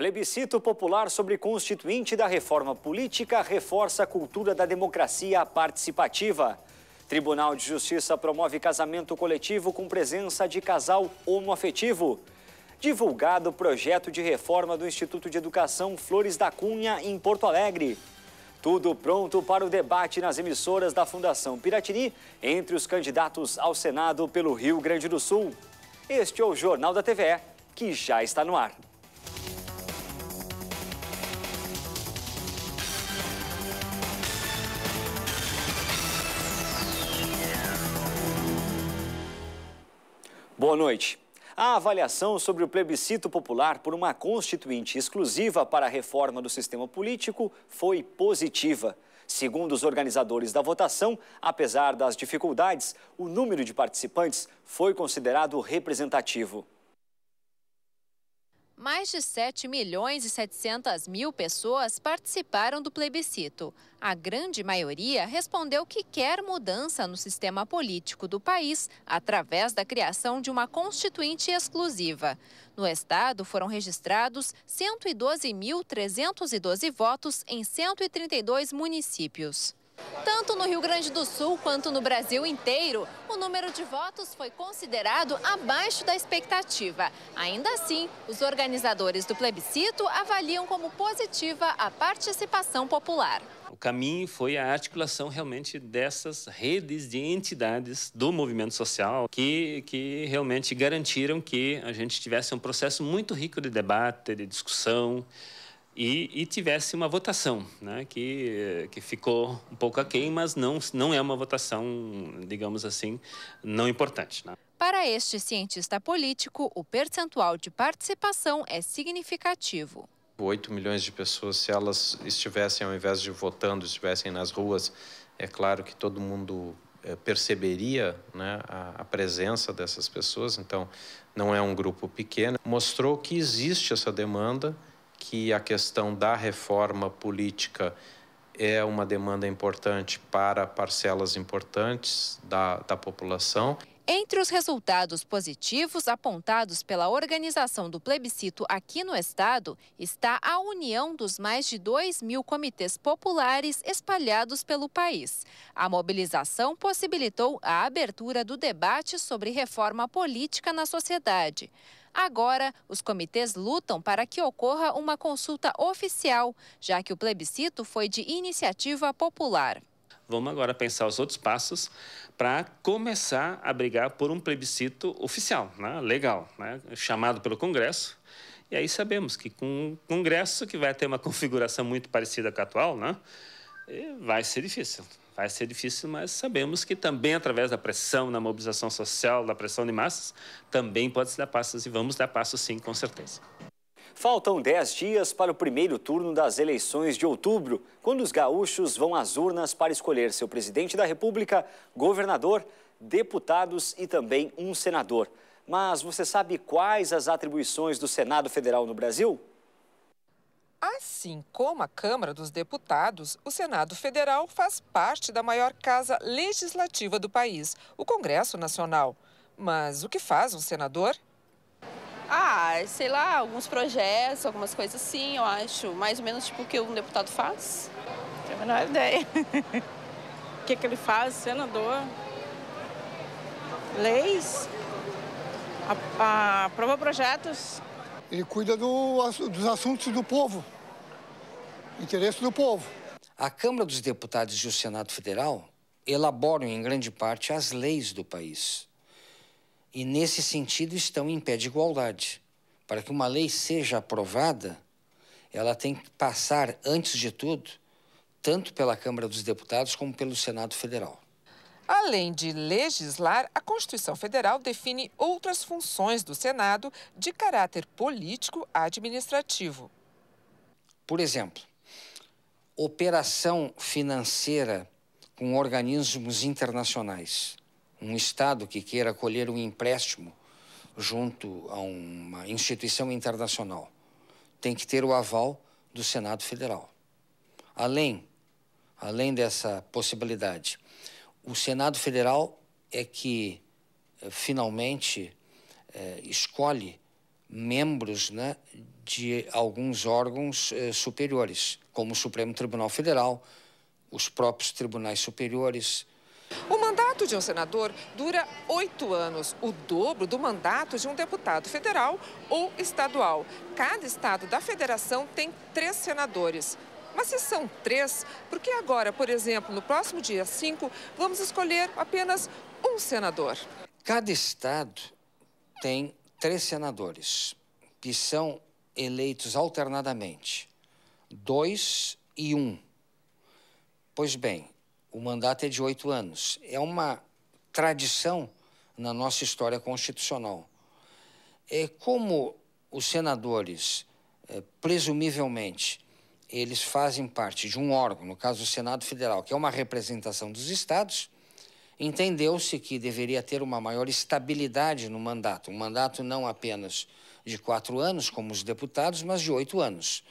Plebiscito popular sobre constituinte da reforma política reforça a cultura da democracia participativa. Tribunal de Justiça promove casamento coletivo com presença de casal homoafetivo. Divulgado projeto de reforma do Instituto de Educação Flores da Cunha, em Porto Alegre. Tudo pronto para o debate nas emissoras da Fundação Piratini entre os candidatos ao Senado pelo Rio Grande do Sul. Este é o Jornal da TVE, que já está no ar. Boa noite. A avaliação sobre o plebiscito popular por uma constituinte exclusiva para a reforma do sistema político foi positiva. Segundo os organizadores da votação, apesar das dificuldades, o número de participantes foi considerado representativo mais de 7 milhões e 700 mil pessoas participaram do plebiscito. A grande maioria respondeu que quer mudança no sistema político do país através da criação de uma constituinte exclusiva. No estado foram registrados 112.312 votos em 132 municípios. Tanto no Rio Grande do Sul quanto no Brasil inteiro, o número de votos foi considerado abaixo da expectativa. Ainda assim, os organizadores do plebiscito avaliam como positiva a participação popular. O caminho foi a articulação realmente dessas redes de entidades do movimento social que, que realmente garantiram que a gente tivesse um processo muito rico de debate, de discussão, e, e, tivesse uma votação, né, que, que ficou um pouco aquém, mas não, não é uma votação, digamos assim, não importante. Né? Para este cientista político, o percentual de participação é significativo. 8 milhões de pessoas, se elas estivessem, ao invés de votando, estivessem nas ruas, é claro que todo mundo eh, perceberia né, a, a, presença dessas pessoas, então não é um grupo pequeno. Mostrou que existe essa demanda, que a questão da reforma política é uma demanda importante para parcelas importantes da, da população. Entre os resultados positivos apontados pela organização do plebiscito aqui no Estado, está a união dos mais de 2 mil comitês populares espalhados pelo país. A mobilização possibilitou a abertura do debate sobre reforma política na sociedade. Agora, os comitês lutam para que ocorra uma consulta oficial, já que o plebiscito foi de iniciativa popular. Vamos agora pensar os outros passos para começar a brigar por um plebiscito oficial, né? legal, né? chamado pelo Congresso. E aí sabemos que com o Congresso, que vai ter uma configuração muito parecida com a atual, né? vai ser difícil. Vai ser difícil, mas sabemos que também através da pressão, da mobilização social, da pressão de massas, também pode-se dar passos e vamos dar passos sim, com certeza. Faltam 10 dias para o primeiro turno das eleições de outubro, quando os gaúchos vão às urnas para escolher seu presidente da República, governador, deputados e também um senador. Mas você sabe quais as atribuições do Senado Federal no Brasil? Assim como a Câmara dos Deputados, o Senado Federal faz parte da maior casa legislativa do país, o Congresso Nacional. Mas o que faz um senador? Ah, sei lá, alguns projetos, algumas coisas assim, eu acho. Mais ou menos tipo o que um deputado faz. Não tenho a menor ideia. o que, que ele faz, senador? Leis? Aprova projetos? Ele cuida do, dos assuntos do povo interesse do povo. A Câmara dos Deputados e o Senado Federal elaboram, em grande parte, as leis do país. E, nesse sentido, estão em pé de igualdade. Para que uma lei seja aprovada, ela tem que passar, antes de tudo, tanto pela Câmara dos Deputados como pelo Senado Federal. Além de legislar, a Constituição Federal define outras funções do Senado de caráter político administrativo. Por exemplo, operação financeira com organismos internacionais. Um Estado que queira colher um empréstimo junto a uma instituição internacional tem que ter o aval do Senado Federal. Além, além dessa possibilidade, o Senado Federal é que eh, finalmente é, escolhe membros né, de alguns órgãos eh, superiores, como o Supremo Tribunal Federal, os próprios tribunais superiores. O mandato de um senador dura oito anos, o dobro do mandato de um deputado federal ou estadual. Cada estado da federação tem três senadores. Mas se são três, por que agora, por exemplo, no próximo dia 5, vamos escolher apenas um senador? Cada estado tem três senadores que são eleitos alternadamente, dois e um. Pois bem, o mandato é de oito anos. É uma tradição na nossa história constitucional. É como os senadores, é, presumivelmente, eles fazem parte de um órgão, no caso o Senado Federal, que é uma representação dos estados, entendeu-se que deveria ter uma maior estabilidade no mandato, um mandato não apenas de quatro anos, como os deputados, mas de oito anos.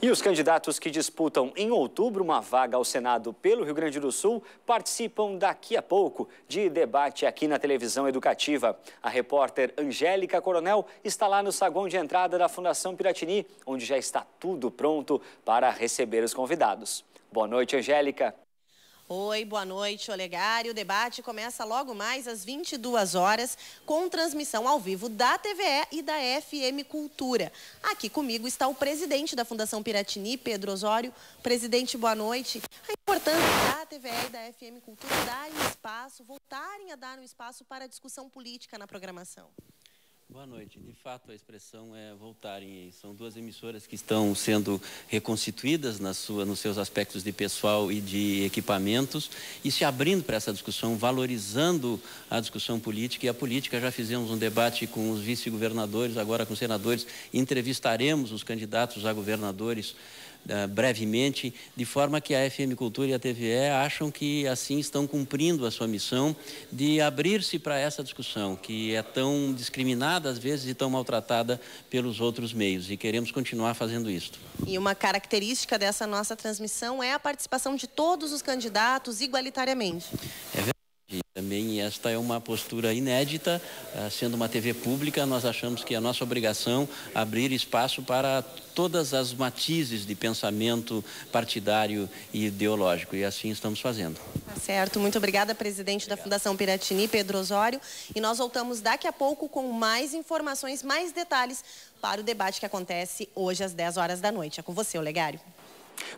E os candidatos que disputam em outubro uma vaga ao Senado pelo Rio Grande do Sul participam daqui a pouco de debate aqui na televisão educativa. A repórter Angélica Coronel está lá no saguão de entrada da Fundação Piratini, onde já está tudo pronto para receber os convidados. Boa noite, Angélica. Oi, boa noite, Olegário. O debate começa logo mais às 22 horas, com transmissão ao vivo da TVE e da FM Cultura. Aqui comigo está o presidente da Fundação Piratini, Pedro Osório. Presidente, boa noite. A importância da TVE e da FM Cultura darem espaço, voltarem a dar um espaço para a discussão política na programação. Boa noite. De fato, a expressão é voltarem. São duas emissoras que estão sendo reconstituídas na sua, nos seus aspectos de pessoal e de equipamentos e se abrindo para essa discussão, valorizando a discussão política e a política. Já fizemos um debate com os vice-governadores, agora com os senadores. Entrevistaremos os candidatos a governadores eh, brevemente, de forma que a FM Cultura e a TVE acham que assim estão cumprindo a sua missão de abrir-se para essa discussão, que é tão discriminada às vezes e tão maltratada pelos outros meios, e queremos continuar fazendo isso. E uma característica dessa nossa transmissão é a participação de todos os candidatos igualitariamente. É verdade. E também esta é uma postura inédita, ah, sendo uma TV pública, nós achamos que é nossa obrigação abrir espaço para todas as matizes de pensamento partidário e ideológico, e assim estamos fazendo. Tá certo, muito obrigada, presidente Obrigado. da Fundação Piratini, Pedro Osório, e nós voltamos daqui a pouco com mais informações, mais detalhes para o debate que acontece hoje às 10 horas da noite. É com você, Olegário.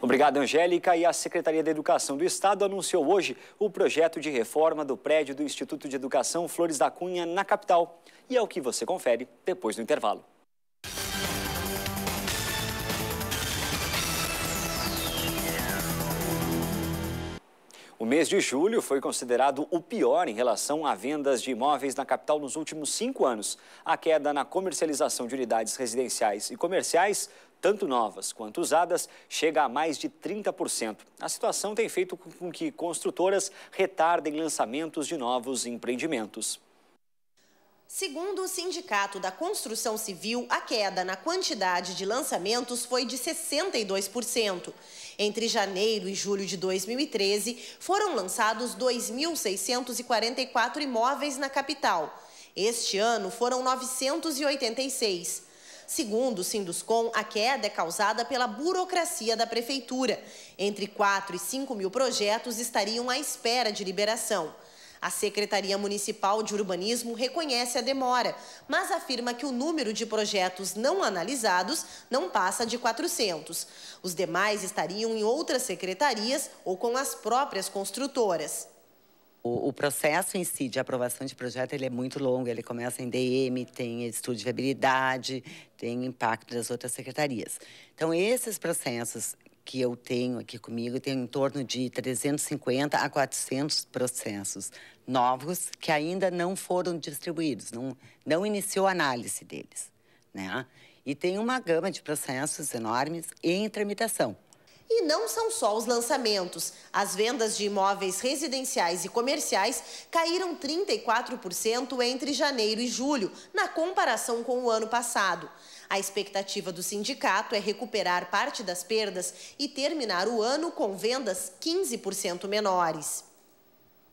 Obrigado, Angélica. E a Secretaria da Educação do Estado anunciou hoje o projeto de reforma do prédio do Instituto de Educação Flores da Cunha, na capital. E é o que você confere depois do intervalo. O mês de julho foi considerado o pior em relação a vendas de imóveis na capital nos últimos cinco anos. A queda na comercialização de unidades residenciais e comerciais tanto novas quanto usadas, chega a mais de 30%. A situação tem feito com que construtoras retardem lançamentos de novos empreendimentos. Segundo o Sindicato da Construção Civil, a queda na quantidade de lançamentos foi de 62%. Entre janeiro e julho de 2013, foram lançados 2.644 imóveis na capital. Este ano foram 986. Segundo o Sinduscom, a queda é causada pela burocracia da prefeitura. Entre 4 e 5 mil projetos estariam à espera de liberação. A Secretaria Municipal de Urbanismo reconhece a demora, mas afirma que o número de projetos não analisados não passa de 400. Os demais estariam em outras secretarias ou com as próprias construtoras. O, o, processo em si de aprovação de projeto ele é muito longo, ele começa em DM, tem estudo de viabilidade, tem impacto das outras secretarias. Então, esses processos que eu tenho aqui comigo, tem em torno de 350 a 400 processos novos que ainda não foram distribuídos, não, não iniciou a análise deles. Né? E tem uma gama de processos enormes em tramitação. E não são só os lançamentos. As vendas de imóveis residenciais e comerciais caíram 34% entre janeiro e julho, na comparação com o ano passado. A expectativa do sindicato é recuperar parte das perdas e terminar o ano com vendas 15% menores.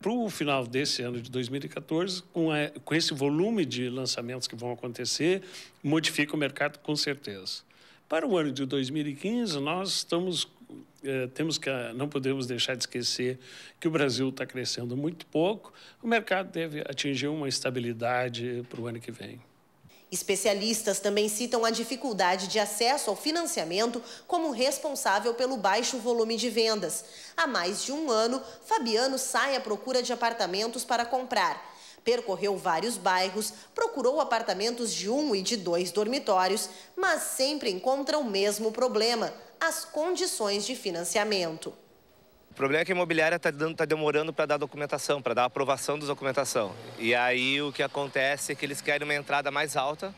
Para o final desse ano de 2014, com, a, com esse volume de lançamentos que vão acontecer, modifica o mercado com certeza. Para o ano de 2015, nós estamos eh, temos que, eh, não podemos deixar de esquecer que o Brasil está crescendo muito pouco. O mercado deve atingir uma estabilidade para o ano que vem. Especialistas também citam a dificuldade de acesso ao financiamento como responsável pelo baixo volume de vendas. Há mais de um ano, Fabiano sai à procura de apartamentos para comprar percorreu vários bairros, procurou apartamentos de um e de dois dormitórios, mas sempre encontra o mesmo problema: as condições de financiamento. O problema é que a imobiliária está tá demorando para dar documentação, para dar aprovação da documentação. E aí o que acontece é que eles querem uma entrada mais alta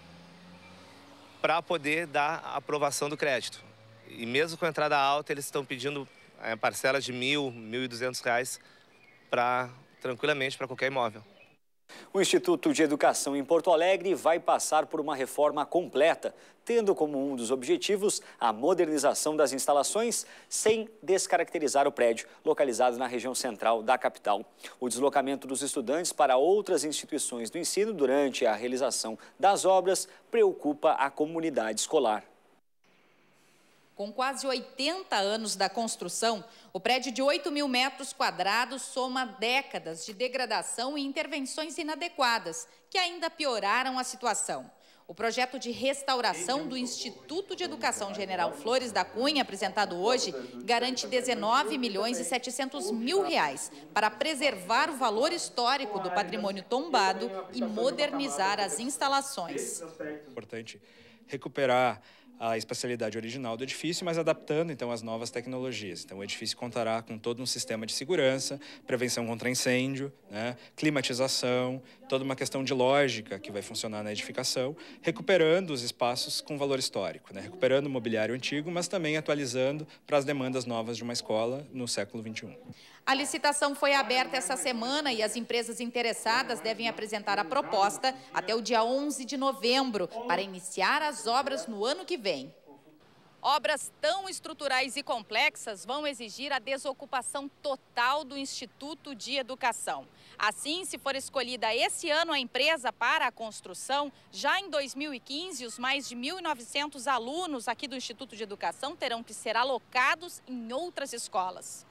para poder dar a aprovação do crédito. E mesmo com a entrada alta, eles estão pedindo é, parcelas de mil, mil e duzentos reais para tranquilamente para qualquer imóvel. O Instituto de Educação em Porto Alegre vai passar por uma reforma completa, tendo como um dos objetivos a modernização das instalações sem descaracterizar o prédio, localizado na região central da capital. O deslocamento dos estudantes para outras instituições do ensino durante a realização das obras preocupa a comunidade escolar. Com quase 80 anos da construção, o prédio de 8 mil metros quadrados soma décadas de degradação e intervenções inadequadas, que ainda pioraram a situação. O projeto de restauração do Instituto de Educação General Flores da Cunha, apresentado hoje, garante 19 milhões e 700 mil reais para preservar o valor histórico do patrimônio tombado e modernizar as instalações. É importante recuperar a espacialidade original do edifício, mas adaptando então as novas tecnologias. Então o edifício contará com todo um sistema de segurança, prevenção contra incêndio, né, climatização, toda uma questão de lógica que vai funcionar na edificação, recuperando os espaços com valor histórico, né, recuperando o mobiliário antigo, mas também atualizando para as demandas novas de uma escola no século 21. A licitação foi aberta essa semana e as empresas interessadas devem apresentar a proposta até o dia 11 de novembro para iniciar as obras no ano que vem. Obras tão estruturais e complexas vão exigir a desocupação total do Instituto de Educação. Assim, se for escolhida esse ano a empresa para a construção, já em 2015, os mais de 1.900 alunos aqui do Instituto de Educação terão que ser alocados em outras escolas.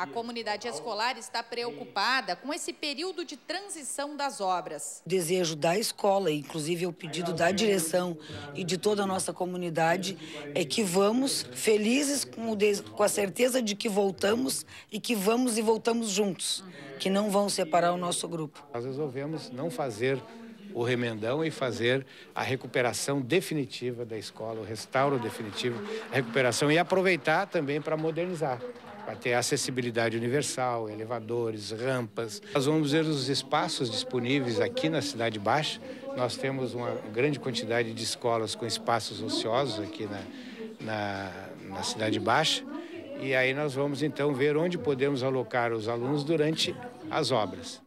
A comunidade escolar está preocupada com esse período de transição das obras. O desejo da escola, inclusive o pedido da direção e de toda a nossa comunidade, é que vamos felizes com, com a certeza de que voltamos e que vamos e voltamos juntos, que não vão separar o nosso grupo. Nós resolvemos não fazer o remendão e fazer a recuperação definitiva da escola, o restauro definitivo, a recuperação e aproveitar também para modernizar. Vai ter acessibilidade universal, elevadores, rampas. Nós vamos ver os espaços disponíveis aqui na Cidade Baixa. Nós temos uma grande quantidade de escolas com espaços ociosos aqui na, na, na Cidade Baixa. E aí nós vamos então ver onde podemos alocar os alunos durante as obras.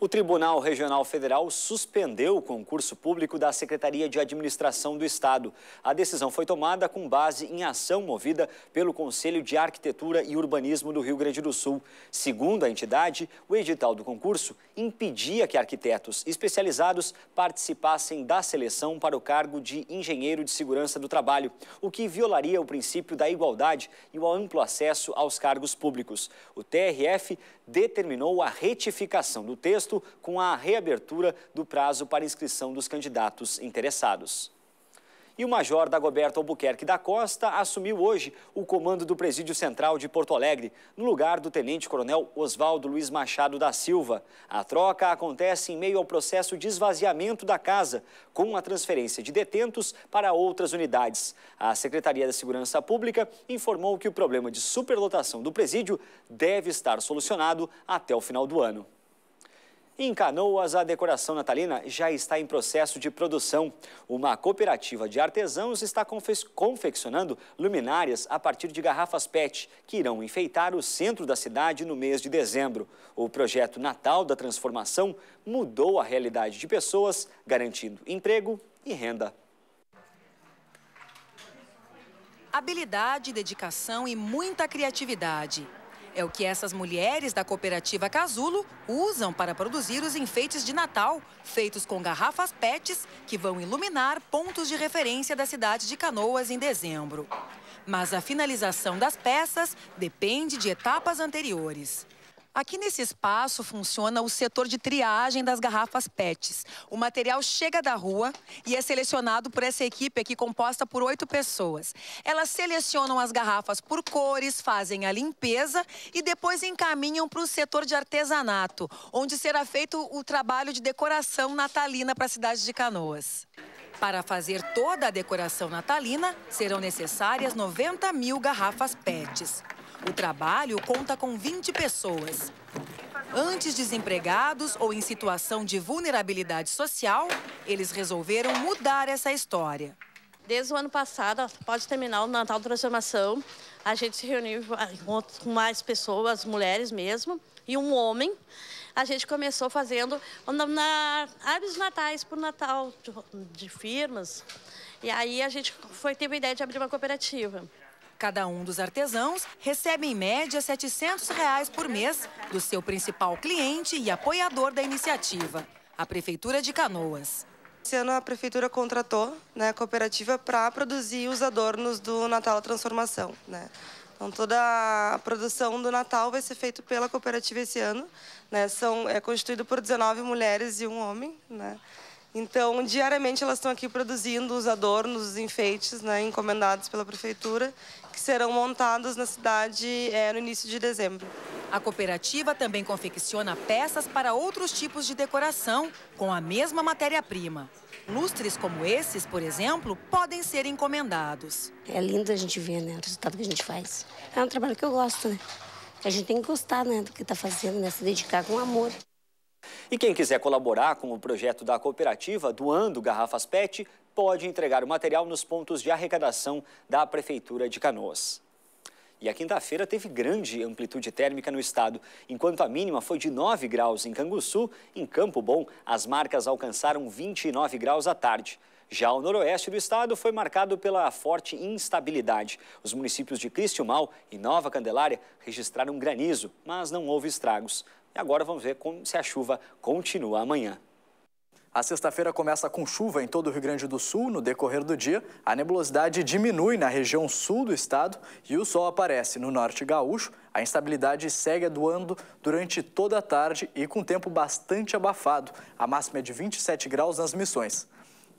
O Tribunal Regional Federal suspendeu o concurso público da Secretaria de Administração do Estado. A decisão foi tomada com base em ação movida pelo Conselho de Arquitetura e Urbanismo do Rio Grande do Sul. Segundo a entidade, o edital do concurso impedia que arquitetos especializados participassem da seleção para o cargo de engenheiro de segurança do trabalho, o que violaria o princípio da igualdade e o amplo acesso aos cargos públicos. O TRF determinou a retificação do texto com a reabertura do prazo para inscrição dos candidatos interessados. E o major Dagoberto Albuquerque da Costa assumiu hoje o comando do Presídio Central de Porto Alegre, no lugar do tenente-coronel Oswaldo Luiz Machado da Silva. A troca acontece em meio ao processo de esvaziamento da casa, com a transferência de detentos para outras unidades. A Secretaria da Segurança Pública informou que o problema de superlotação do presídio deve estar solucionado até o final do ano. Em Canoas, a decoração natalina já está em processo de produção. Uma cooperativa de artesãos está confe confeccionando luminárias a partir de garrafas PET, que irão enfeitar o centro da cidade no mês de dezembro. O projeto Natal da Transformação mudou a realidade de pessoas, garantindo emprego e renda. Habilidade, dedicação e muita criatividade. É o que essas mulheres da cooperativa Casulo usam para produzir os enfeites de Natal, feitos com garrafas PETs que vão iluminar pontos de referência da cidade de Canoas em dezembro. Mas a finalização das peças depende de etapas anteriores. Aqui nesse espaço funciona o setor de triagem das garrafas PETs. O material chega da rua e é selecionado por essa equipe aqui composta por oito pessoas. Elas selecionam as garrafas por cores, fazem a limpeza e depois encaminham para o setor de artesanato, onde será feito o trabalho de decoração natalina para a cidade de Canoas. Para fazer toda a decoração natalina, serão necessárias 90 mil garrafas PETs. O trabalho conta com 20 pessoas. Antes desempregados ou em situação de vulnerabilidade social, eles resolveram mudar essa história. Desde o ano passado, após terminar o Natal Transformação, a gente se reuniu com mais pessoas, mulheres mesmo, e um homem. A gente começou fazendo na, natais para o Natal de, de firmas. E aí a gente foi, teve a ideia de abrir uma cooperativa. Cada um dos artesãos recebe em média R$ 700 reais por mês do seu principal cliente e apoiador da iniciativa, a Prefeitura de Canoas. Esse ano a prefeitura contratou né, a cooperativa para produzir os adornos do Natal Transformação. Né? Então toda a produção do Natal vai ser feita pela cooperativa esse ano. Né? São, é constituído por 19 mulheres e um homem. Né? Então, diariamente elas estão aqui produzindo os adornos, os enfeites, né, encomendados pela prefeitura que serão montados na cidade é, no início de dezembro. A cooperativa também confecciona peças para outros tipos de decoração com a mesma matéria-prima. Lustres como esses, por exemplo, podem ser encomendados. É lindo a gente ver né, o resultado que a gente faz. É um trabalho que eu gosto, né? A gente tem que gostar né, do que está fazendo, né? Se dedicar com amor. E quem quiser colaborar com o projeto da cooperativa, doando garrafas PET, pode entregar o material nos pontos de arrecadação da Prefeitura de Canoas. E a quinta-feira teve grande amplitude térmica no estado. Enquanto a mínima foi de 9 graus em Canguçu, em Campo Bom, as marcas alcançaram 29 graus à tarde. Já o noroeste do estado foi marcado pela forte instabilidade. Os municípios de Mal e Nova Candelária registraram granizo, mas não houve estragos. E agora vamos ver como, se a chuva continua amanhã. A sexta-feira começa com chuva em todo o Rio Grande do Sul. No decorrer do dia, a nebulosidade diminui na região sul do estado e o sol aparece no norte gaúcho. A instabilidade segue aduando durante toda a tarde e com tempo bastante abafado. A máxima é de 27 graus nas missões.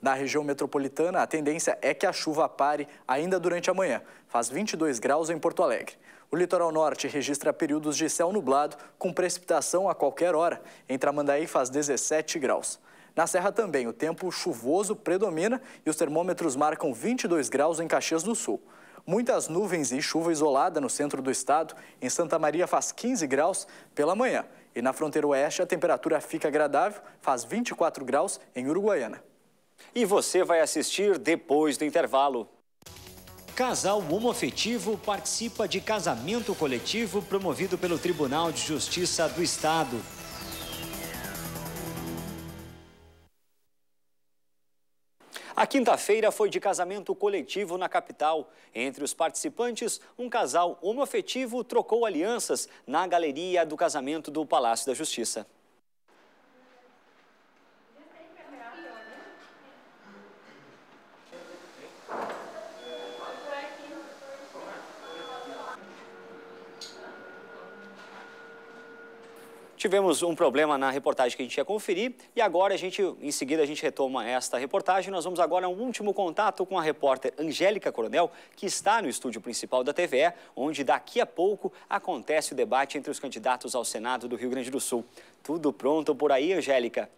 Na região metropolitana, a tendência é que a chuva pare ainda durante a manhã. Faz 22 graus em Porto Alegre. O litoral norte registra períodos de céu nublado, com precipitação a qualquer hora. Em Tramandaí faz 17 graus. Na Serra também, o tempo chuvoso predomina e os termômetros marcam 22 graus em Caxias do Sul. Muitas nuvens e chuva isolada no centro do estado. Em Santa Maria faz 15 graus pela manhã. E na fronteira oeste a temperatura fica agradável, faz 24 graus em Uruguaiana. E você vai assistir depois do intervalo. Casal homoafetivo participa de casamento coletivo promovido pelo Tribunal de Justiça do Estado. A quinta-feira foi de casamento coletivo na capital. Entre os participantes, um casal homoafetivo trocou alianças na galeria do casamento do Palácio da Justiça. Tivemos um problema na reportagem que a gente ia conferir e agora a gente, em seguida, a gente retoma esta reportagem. Nós vamos agora a um último contato com a repórter Angélica Coronel, que está no estúdio principal da TVE, onde daqui a pouco acontece o debate entre os candidatos ao Senado do Rio Grande do Sul. Tudo pronto por aí, Angélica?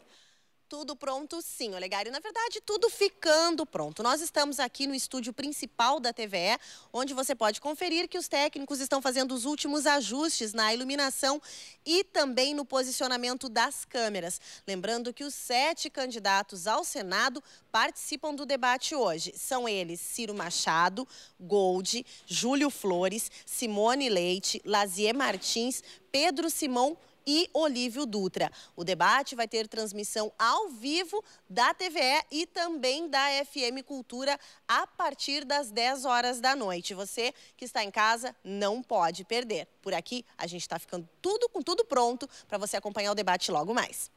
tudo pronto sim, Olegário. Na verdade, tudo ficando pronto. Nós estamos aqui no estúdio principal da TVE, onde você pode conferir que os técnicos estão fazendo os últimos ajustes na iluminação e também no posicionamento das câmeras. Lembrando que os sete candidatos ao Senado participam do debate hoje. São eles Ciro Machado, Gold, Júlio Flores, Simone Leite, Lazier Martins, Pedro Simão e Olívio Dutra. O debate vai ter transmissão ao vivo da TVE e também da FM Cultura a partir das 10 horas da noite. Você que está em casa não pode perder. Por aqui a gente está ficando tudo com tudo pronto para você acompanhar o debate logo mais.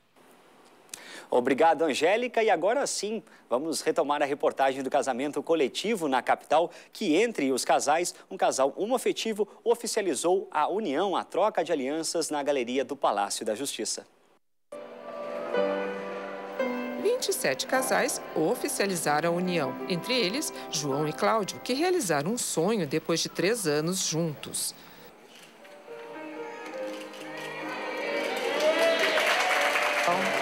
Obrigado, Angélica. E agora sim, vamos retomar a reportagem do casamento coletivo na capital, que entre os casais, um casal homoafetivo oficializou a união, a troca de alianças na galeria do Palácio da Justiça. 27 casais oficializaram a união, entre eles João e Cláudio, que realizaram um sonho depois de três anos juntos.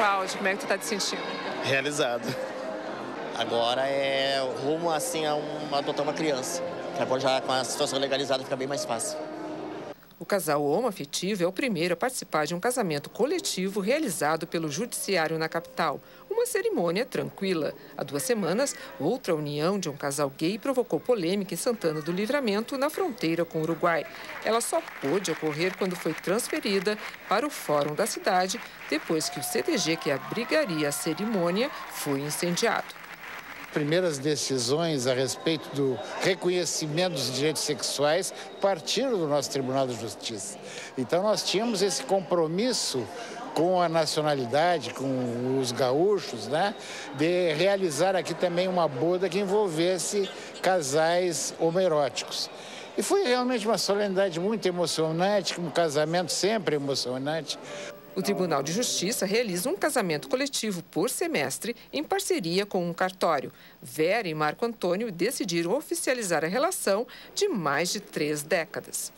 pro Como é que tu tá te sentindo? Realizado. Agora é rumo assim a um, adotar uma criança. Agora já com a situação legalizada fica bem mais fácil. O casal homoafetivo é o primeiro a participar de um casamento coletivo realizado pelo Judiciário na capital uma cerimônia tranquila. Há duas semanas, outra união de um casal gay provocou polêmica em Santana do Livramento, na fronteira com o Uruguai. Ela só pôde ocorrer quando foi transferida para o Fórum da cidade, depois que o CTG que abrigaria a cerimônia foi incendiado primeiras decisões a respeito do reconhecimento dos direitos sexuais partiram do nosso Tribunal de Justiça. Então nós tínhamos esse compromisso com a nacionalidade, com os gaúchos, né, de realizar aqui também uma boda que envolvesse casais homeróticos. E foi realmente uma solenidade muito emocionante, um casamento sempre emocionante. O Tribunal de Justiça realiza um casamento coletivo por semestre em parceria com um cartório. Vera e Marco Antônio decidiram oficializar a relação de mais de três décadas.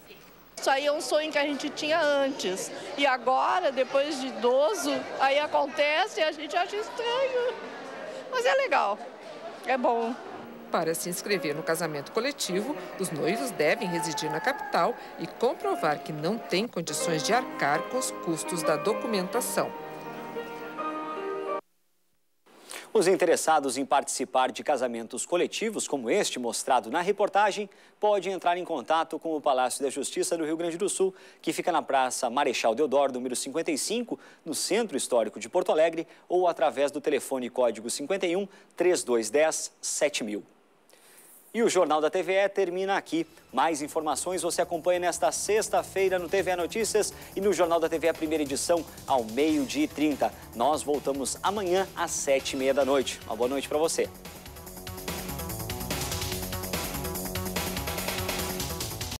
Isso aí é um sonho que a gente tinha antes. E agora, depois de idoso, aí acontece e a gente acha estranho. Mas é legal, é bom. Para se inscrever no casamento coletivo, os noivos devem residir na capital e comprovar que não têm condições de arcar com os custos da documentação. Os interessados em participar de casamentos coletivos, como este mostrado na reportagem, podem entrar em contato com o Palácio da Justiça do Rio Grande do Sul, que fica na Praça Marechal Deodoro, número 55, no Centro Histórico de Porto Alegre, ou através do telefone código 51 3210 7000. E o Jornal da TVE termina aqui. Mais informações você acompanha nesta sexta-feira no TVE Notícias e no Jornal da TVE Primeira Edição, ao meio-dia e trinta. Nós voltamos amanhã às sete e meia da noite. Uma boa noite para você.